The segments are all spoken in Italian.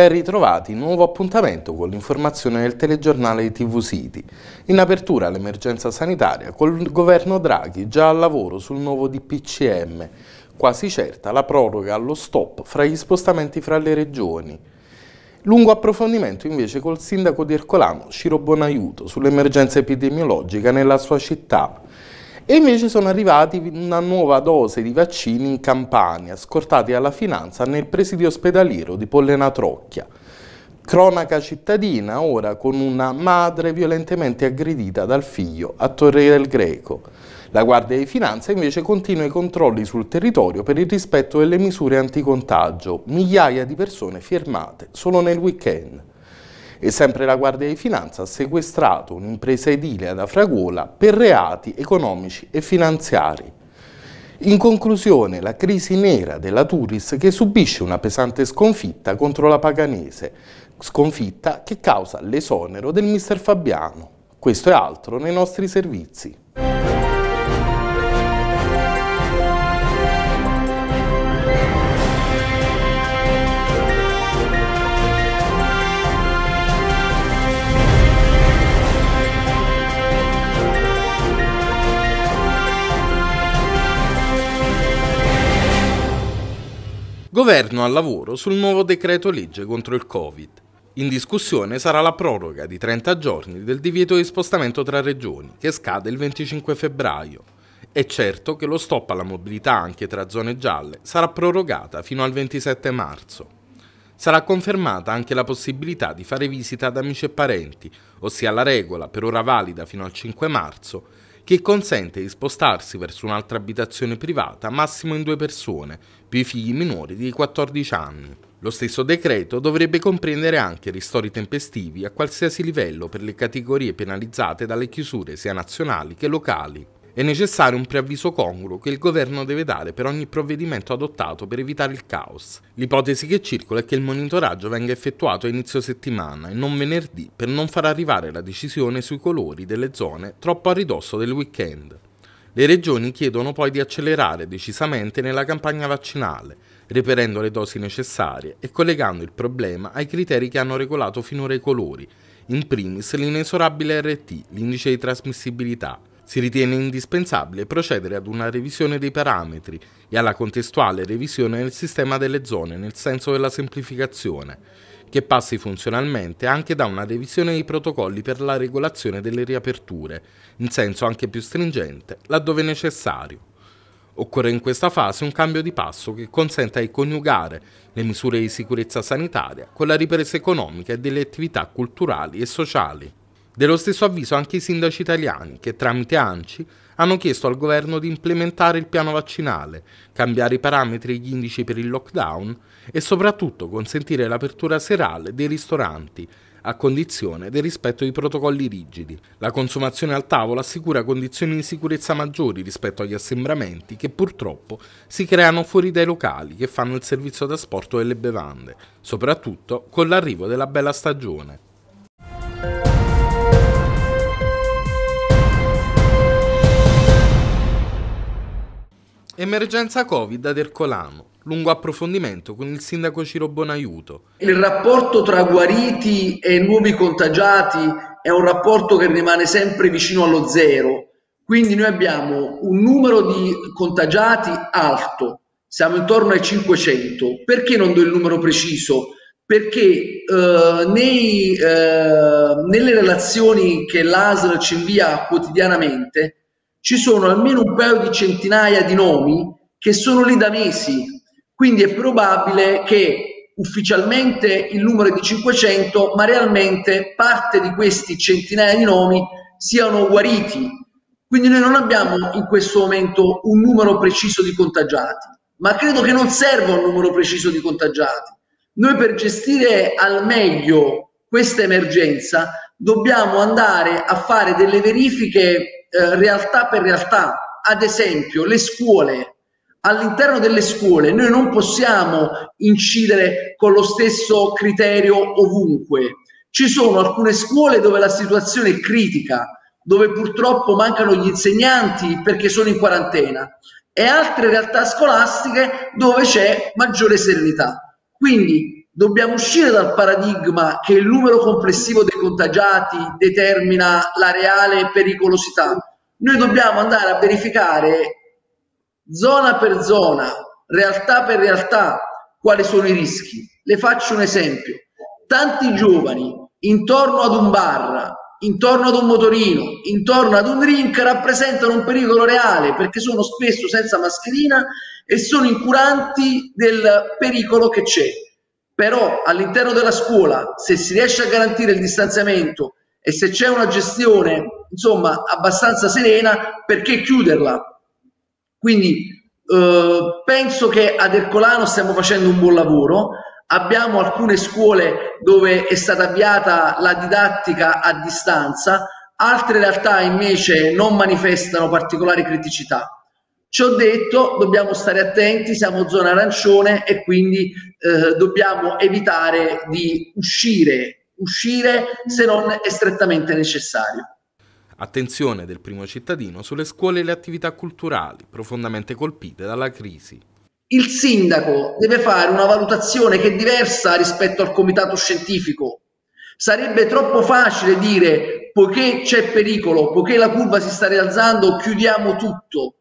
Ben ritrovati, nuovo appuntamento con l'informazione del telegiornale TV City. In apertura l'emergenza sanitaria col governo Draghi già al lavoro sul nuovo DPCM. Quasi certa la proroga allo stop fra gli spostamenti fra le regioni. Lungo approfondimento invece col sindaco di Ercolano, Ciro Bonaiuto, sull'emergenza epidemiologica nella sua città. E invece sono arrivati una nuova dose di vaccini in Campania, scortati alla finanza nel presidio ospedaliero di Pollenatrocchia. Cronaca cittadina ora con una madre violentemente aggredita dal figlio a Torre del Greco. La Guardia di Finanza invece continua i controlli sul territorio per il rispetto delle misure anticontagio, migliaia di persone firmate solo nel weekend e sempre la Guardia di Finanza ha sequestrato un'impresa edile ad Afragola per reati economici e finanziari. In conclusione, la crisi nera della Turis che subisce una pesante sconfitta contro la Paganese, sconfitta che causa l'esonero del mister Fabiano. Questo e altro nei nostri servizi. Governo al lavoro sul nuovo decreto legge contro il Covid. In discussione sarà la proroga di 30 giorni del divieto di spostamento tra regioni, che scade il 25 febbraio. È certo che lo stop alla mobilità anche tra zone gialle sarà prorogata fino al 27 marzo. Sarà confermata anche la possibilità di fare visita ad amici e parenti, ossia la regola, per ora valida fino al 5 marzo, che consente di spostarsi verso un'altra abitazione privata massimo in due persone, più i figli minori di 14 anni. Lo stesso decreto dovrebbe comprendere anche ristori tempestivi a qualsiasi livello per le categorie penalizzate dalle chiusure sia nazionali che locali. È necessario un preavviso congruo che il governo deve dare per ogni provvedimento adottato per evitare il caos. L'ipotesi che circola è che il monitoraggio venga effettuato a inizio settimana e non venerdì per non far arrivare la decisione sui colori delle zone troppo a ridosso del weekend. Le regioni chiedono poi di accelerare decisamente nella campagna vaccinale, reperendo le dosi necessarie e collegando il problema ai criteri che hanno regolato finora i colori, in primis l'inesorabile RT, l'indice di trasmissibilità, si ritiene indispensabile procedere ad una revisione dei parametri e alla contestuale revisione del sistema delle zone nel senso della semplificazione, che passi funzionalmente anche da una revisione dei protocolli per la regolazione delle riaperture, in senso anche più stringente, laddove necessario. Occorre in questa fase un cambio di passo che consenta di coniugare le misure di sicurezza sanitaria con la ripresa economica e delle attività culturali e sociali. Dello stesso avviso anche i sindaci italiani, che tramite ANCI hanno chiesto al governo di implementare il piano vaccinale, cambiare i parametri e gli indici per il lockdown e soprattutto consentire l'apertura serale dei ristoranti, a condizione del rispetto di protocolli rigidi. La consumazione al tavolo assicura condizioni di sicurezza maggiori rispetto agli assembramenti che purtroppo si creano fuori dai locali che fanno il servizio d'asporto delle bevande, soprattutto con l'arrivo della bella stagione. Emergenza Covid ad Ercolano. Lungo approfondimento con il sindaco Ciro Bonaiuto. Il rapporto tra guariti e nuovi contagiati è un rapporto che rimane sempre vicino allo zero. Quindi noi abbiamo un numero di contagiati alto, siamo intorno ai 500. Perché non do il numero preciso? Perché eh, nei, eh, nelle relazioni che l'ASR ci invia quotidianamente ci sono almeno un paio di centinaia di nomi che sono lì da mesi, quindi è probabile che ufficialmente il numero è di 500, ma realmente parte di questi centinaia di nomi siano guariti. Quindi noi non abbiamo in questo momento un numero preciso di contagiati, ma credo che non serva un numero preciso di contagiati. Noi per gestire al meglio questa emergenza dobbiamo andare a fare delle verifiche eh, realtà per realtà. Ad esempio, le scuole. All'interno delle scuole noi non possiamo incidere con lo stesso criterio ovunque. Ci sono alcune scuole dove la situazione è critica, dove purtroppo mancano gli insegnanti perché sono in quarantena e altre realtà scolastiche dove c'è maggiore serenità. Quindi dobbiamo uscire dal paradigma che il numero complessivo dei contagiati determina la reale pericolosità. Noi dobbiamo andare a verificare zona per zona, realtà per realtà, quali sono i rischi. Le faccio un esempio. Tanti giovani intorno ad un bar, intorno ad un motorino, intorno ad un drink rappresentano un pericolo reale perché sono spesso senza mascherina e sono incuranti del pericolo che c'è però all'interno della scuola, se si riesce a garantire il distanziamento e se c'è una gestione, insomma, abbastanza serena, perché chiuderla? Quindi eh, penso che ad Ercolano stiamo facendo un buon lavoro. Abbiamo alcune scuole dove è stata avviata la didattica a distanza, altre realtà invece non manifestano particolari criticità. Ci ho detto dobbiamo stare attenti, siamo zona arancione e quindi eh, dobbiamo evitare di uscire, uscire se non è strettamente necessario. Attenzione del primo cittadino sulle scuole e le attività culturali profondamente colpite dalla crisi il sindaco deve fare una valutazione che è diversa rispetto al comitato scientifico. Sarebbe troppo facile dire poiché c'è pericolo, poiché la curva si sta rialzando, chiudiamo tutto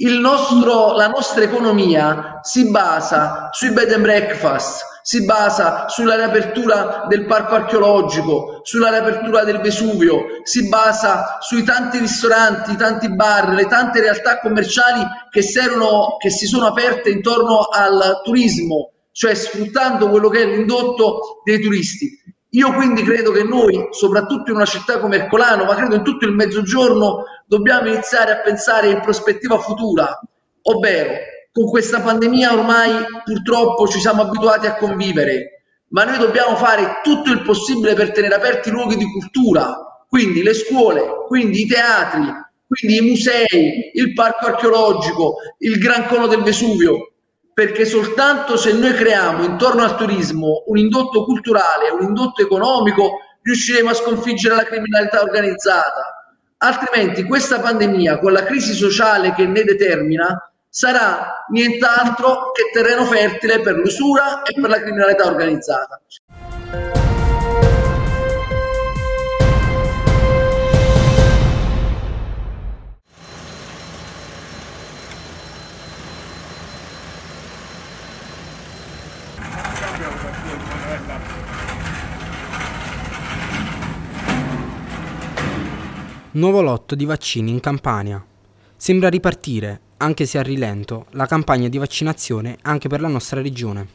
il nostro, la nostra economia si basa sui bed and breakfast, si basa sulla riapertura del parco archeologico, sulla riapertura del Vesuvio, si basa sui tanti ristoranti, i tanti bar, le tante realtà commerciali che, servono, che si sono aperte intorno al turismo, cioè sfruttando quello che è l'indotto dei turisti. Io quindi credo che noi, soprattutto in una città come Ercolano, ma credo in tutto il mezzogiorno, dobbiamo iniziare a pensare in prospettiva futura, ovvero con questa pandemia ormai purtroppo ci siamo abituati a convivere, ma noi dobbiamo fare tutto il possibile per tenere aperti i luoghi di cultura, quindi le scuole, quindi i teatri, quindi i musei, il parco archeologico, il Gran Cono del Vesuvio, perché soltanto se noi creiamo intorno al turismo un indotto culturale, un indotto economico, riusciremo a sconfiggere la criminalità organizzata altrimenti questa pandemia con la crisi sociale che ne determina sarà nient'altro che terreno fertile per l'usura e per la criminalità organizzata. Nuovo lotto di vaccini in Campania. Sembra ripartire, anche se a rilento, la campagna di vaccinazione anche per la nostra regione.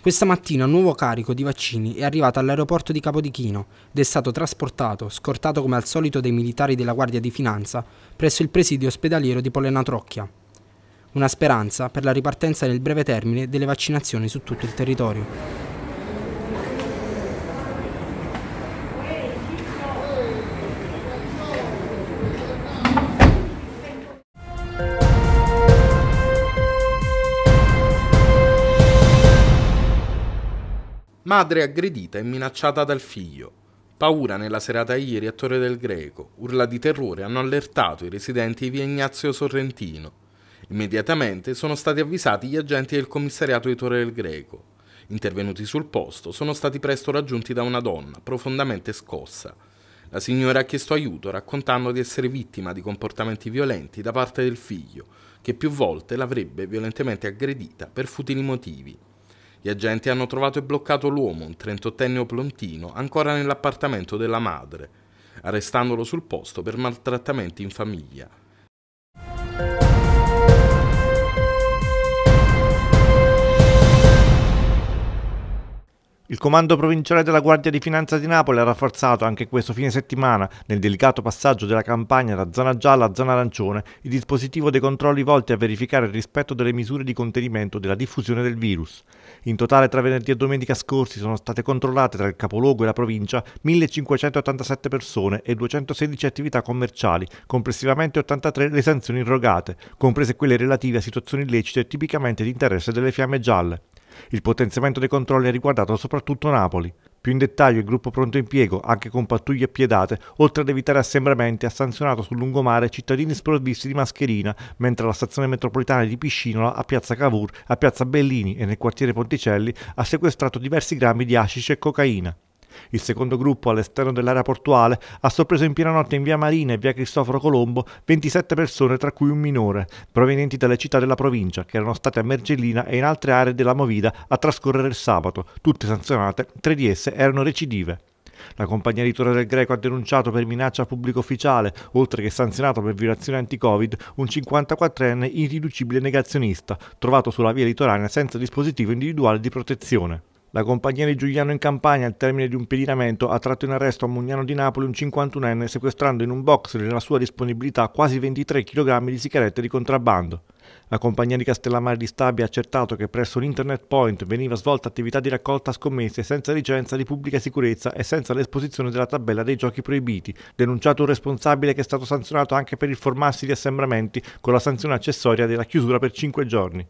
Questa mattina un nuovo carico di vaccini è arrivato all'aeroporto di Capodichino ed è stato trasportato, scortato come al solito dai militari della Guardia di Finanza, presso il presidio ospedaliero di Polena Trocchia. Una speranza per la ripartenza nel breve termine delle vaccinazioni su tutto il territorio. Madre aggredita e minacciata dal figlio. Paura nella serata ieri a Torre del Greco. Urla di terrore hanno allertato i residenti di via Ignazio Sorrentino. Immediatamente sono stati avvisati gli agenti del commissariato di Torre del Greco. Intervenuti sul posto, sono stati presto raggiunti da una donna profondamente scossa. La signora ha chiesto aiuto raccontando di essere vittima di comportamenti violenti da parte del figlio, che più volte l'avrebbe violentemente aggredita per futili motivi. Gli agenti hanno trovato e bloccato l'uomo, un 38enne plontino, ancora nell'appartamento della madre, arrestandolo sul posto per maltrattamenti in famiglia. Il comando provinciale della Guardia di Finanza di Napoli ha rafforzato anche questo fine settimana, nel delicato passaggio della campagna da zona gialla a zona arancione, il dispositivo dei controlli volti a verificare il rispetto delle misure di contenimento della diffusione del virus. In totale tra venerdì e domenica scorsi sono state controllate tra il capoluogo e la provincia 1587 persone e 216 attività commerciali, complessivamente 83 le sanzioni irrogate, comprese quelle relative a situazioni illecite tipicamente di interesse delle fiamme gialle. Il potenziamento dei controlli ha riguardato soprattutto Napoli. Più in dettaglio il gruppo pronto impiego, anche con pattuglie appiedate, oltre ad evitare assembramenti, ha sanzionato sul lungomare cittadini sprovvisti di mascherina, mentre la stazione metropolitana di Piscinola, a piazza Cavour, a piazza Bellini e nel quartiere Ponticelli ha sequestrato diversi grammi di hashish e cocaina. Il secondo gruppo, all'esterno dell'area portuale, ha sorpreso in piena notte in via Marina e via Cristoforo Colombo 27 persone, tra cui un minore, provenienti dalle città della provincia, che erano state a Mergellina e in altre aree della Movida a trascorrere il sabato, tutte sanzionate, tre di esse erano recidive. La compagnia di Torre del Greco ha denunciato per minaccia a pubblico ufficiale, oltre che sanzionato per violazione anti-Covid, un 54enne irriducibile negazionista, trovato sulla via litoranea senza dispositivo individuale di protezione. La compagnia di Giuliano in Campania, al termine di un pedinamento, ha tratto in arresto a Mugnano di Napoli un 51enne sequestrando in un box nella sua disponibilità quasi 23 kg di sigarette di contrabbando. La compagnia di Castellammare di Stabia ha accertato che presso l'Internet Point veniva svolta attività di raccolta scommesse senza licenza di pubblica sicurezza e senza l'esposizione della tabella dei giochi proibiti, denunciato un responsabile che è stato sanzionato anche per il formarsi di assembramenti con la sanzione accessoria della chiusura per 5 giorni.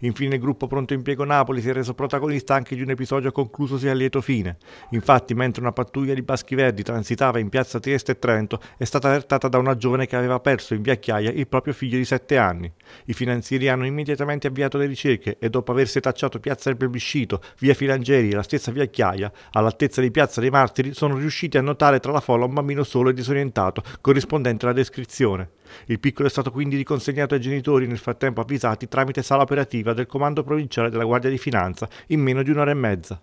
Infine il gruppo Pronto Impiego Napoli si è reso protagonista anche di un episodio conclusosi a lieto fine. Infatti, mentre una pattuglia di Baschi Verdi transitava in piazza Trieste e Trento, è stata allertata da una giovane che aveva perso in vecchiaia il proprio figlio di 7 anni. I finanzieri hanno immediatamente avviato le ricerche e dopo aver setacciato piazza del Plebiscito, via Filangieri e la stessa vecchiaia, all'altezza di piazza dei Martiri, sono riusciti a notare tra la folla un bambino solo e disorientato, corrispondente alla descrizione. Il piccolo è stato quindi riconsegnato ai genitori nel frattempo avvisati tramite sala operativa amministrativa del Comando Provinciale della Guardia di Finanza in meno di un'ora e mezza.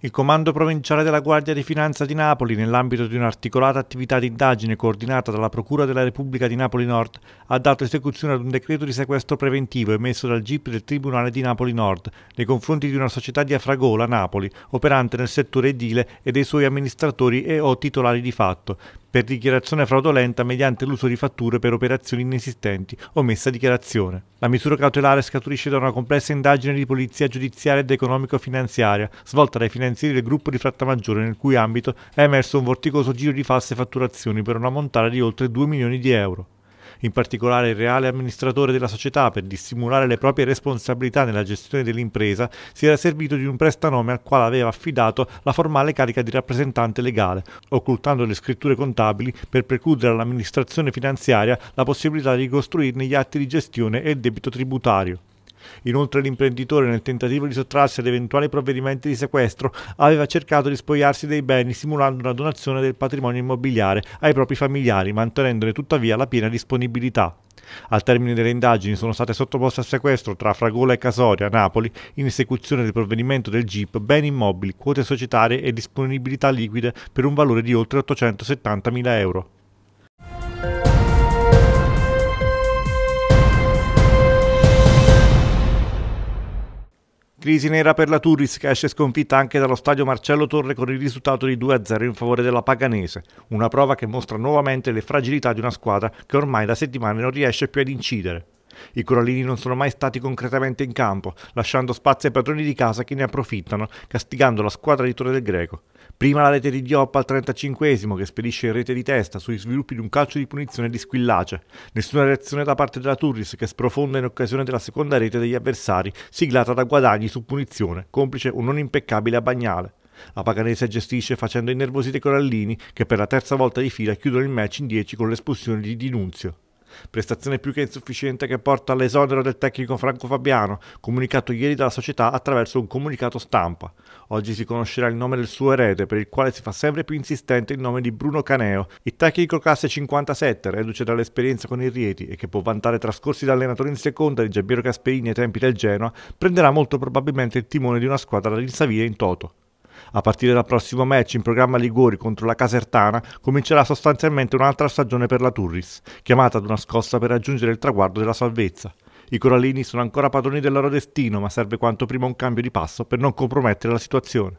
Il Comando Provinciale della Guardia di Finanza di Napoli, nell'ambito di un'articolata attività di indagine coordinata dalla Procura della Repubblica di Napoli Nord, ha dato esecuzione ad un decreto di sequestro preventivo emesso dal GIP del Tribunale di Napoli Nord nei confronti di una società di Afragola, Napoli, operante nel settore edile e dei suoi amministratori e o titolari di fatto, per dichiarazione fraudolenta mediante l'uso di fatture per operazioni inesistenti, omessa dichiarazione. La misura cautelare scaturisce da una complessa indagine di polizia giudiziaria ed economico-finanziaria, svolta dai finanzieri del gruppo di Frattamaggiore, nel cui ambito è emerso un vorticoso giro di false fatturazioni per una montata di oltre 2 milioni di euro in particolare il reale amministratore della società per dissimulare le proprie responsabilità nella gestione dell'impresa, si era servito di un prestanome al quale aveva affidato la formale carica di rappresentante legale, occultando le scritture contabili per precludere all'amministrazione finanziaria la possibilità di ricostruirne gli atti di gestione e il debito tributario. Inoltre l'imprenditore, nel tentativo di sottrarsi ad eventuali provvedimenti di sequestro, aveva cercato di spogliarsi dei beni simulando una donazione del patrimonio immobiliare ai propri familiari, mantenendone tuttavia la piena disponibilità. Al termine delle indagini sono state sottoposte a sequestro tra Fragola e Casoria, Napoli, in esecuzione del provvedimento del GIP, beni immobili, quote societarie e disponibilità liquide per un valore di oltre 870.000 euro. Crisi nera per la Turris che esce sconfitta anche dallo stadio Marcello Torre con il risultato di 2-0 in favore della Paganese, una prova che mostra nuovamente le fragilità di una squadra che ormai da settimane non riesce più ad incidere. I corallini non sono mai stati concretamente in campo, lasciando spazio ai padroni di casa che ne approfittano, castigando la squadra di Torre del Greco. Prima la rete di Dioppa al 35 che spedisce in rete di testa sui sviluppi di un calcio di punizione di Squillace. Nessuna reazione da parte della Turris che sprofonda in occasione della seconda rete degli avversari, siglata da guadagni su punizione, complice un non impeccabile a Bagnale. La Paganese gestisce facendo innervosire i Corallini che per la terza volta di fila chiudono il match in 10 con l'espulsione di Dinunzio prestazione più che insufficiente che porta all'esonero del tecnico Franco Fabiano, comunicato ieri dalla società attraverso un comunicato stampa. Oggi si conoscerà il nome del suo erede, per il quale si fa sempre più insistente il nome di Bruno Caneo, il tecnico classe 57, reduce dall'esperienza con il Rieti e che può vantare trascorsi da allenatore in seconda di Giambiero Gasperini ai tempi del Genoa, prenderà molto probabilmente il timone di una squadra da rinsavire in toto. A partire dal prossimo match in programma Liguori contro la Casertana comincerà sostanzialmente un'altra stagione per la Turris, chiamata ad una scossa per raggiungere il traguardo della salvezza. I corallini sono ancora padroni del loro destino, ma serve quanto prima un cambio di passo per non compromettere la situazione.